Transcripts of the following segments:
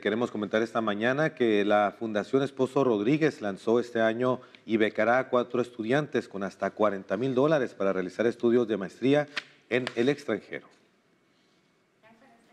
Queremos comentar esta mañana que la Fundación Esposo Rodríguez lanzó este año y becará a cuatro estudiantes con hasta 40 mil dólares para realizar estudios de maestría en el extranjero.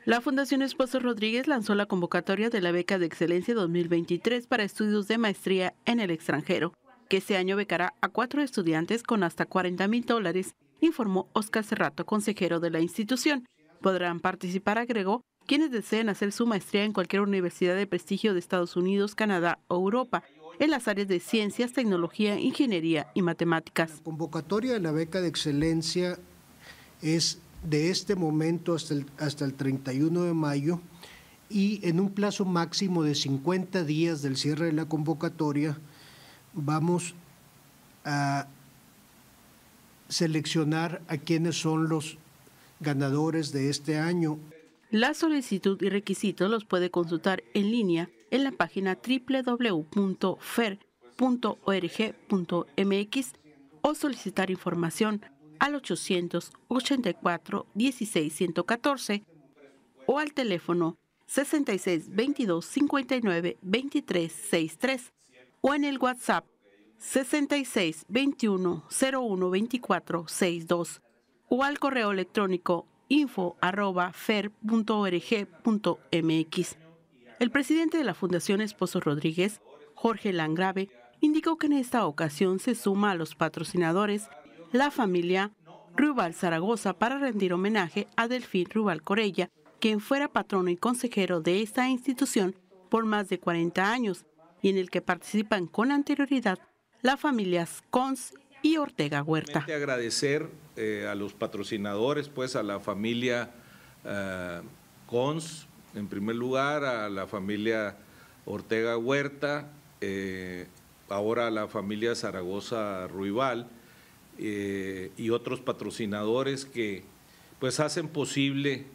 La Fundación Esposo Rodríguez lanzó la convocatoria de la Beca de Excelencia 2023 para estudios de maestría en el extranjero, que este año becará a cuatro estudiantes con hasta 40 mil dólares, informó Oscar Cerrato, consejero de la institución. Podrán participar, agregó, quienes desean hacer su maestría en cualquier universidad de prestigio de Estados Unidos, Canadá o Europa en las áreas de ciencias, tecnología, ingeniería y matemáticas. La convocatoria de la beca de excelencia es de este momento hasta el, hasta el 31 de mayo y en un plazo máximo de 50 días del cierre de la convocatoria vamos a seleccionar a quienes son los ganadores de este año. La solicitud y requisitos los puede consultar en línea en la página www.fer.org.mx o solicitar información al 884 16 114 o al teléfono 66 22 59 23 63 o en el WhatsApp 66 21 01 24 62 o al correo electrónico info.fer.org.mx. El presidente de la Fundación Esposo Rodríguez, Jorge Langrave, indicó que en esta ocasión se suma a los patrocinadores la familia Rubal Zaragoza para rendir homenaje a Delfín Rubal Corella, quien fuera patrono y consejero de esta institución por más de 40 años y en el que participan con anterioridad la familias Cons y Ortega Huerta. Agradecer eh, a los patrocinadores, pues a la familia eh, Cons, en primer lugar, a la familia Ortega Huerta, eh, ahora a la familia Zaragoza Ruibal y otros patrocinadores que pues hacen posible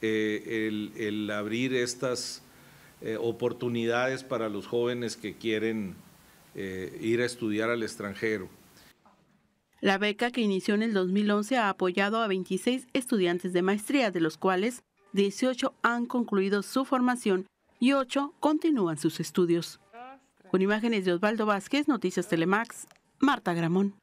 el, abrir estas oportunidades para los jóvenes que quieren ir a estudiar al extranjero. La beca que inició en el 2011 ha apoyado a 26 estudiantes de maestría, de los cuales 18 han concluido su formación y 8 continúan sus estudios. Con imágenes de Osvaldo Vázquez, Noticias Telemax, Marta Gramón.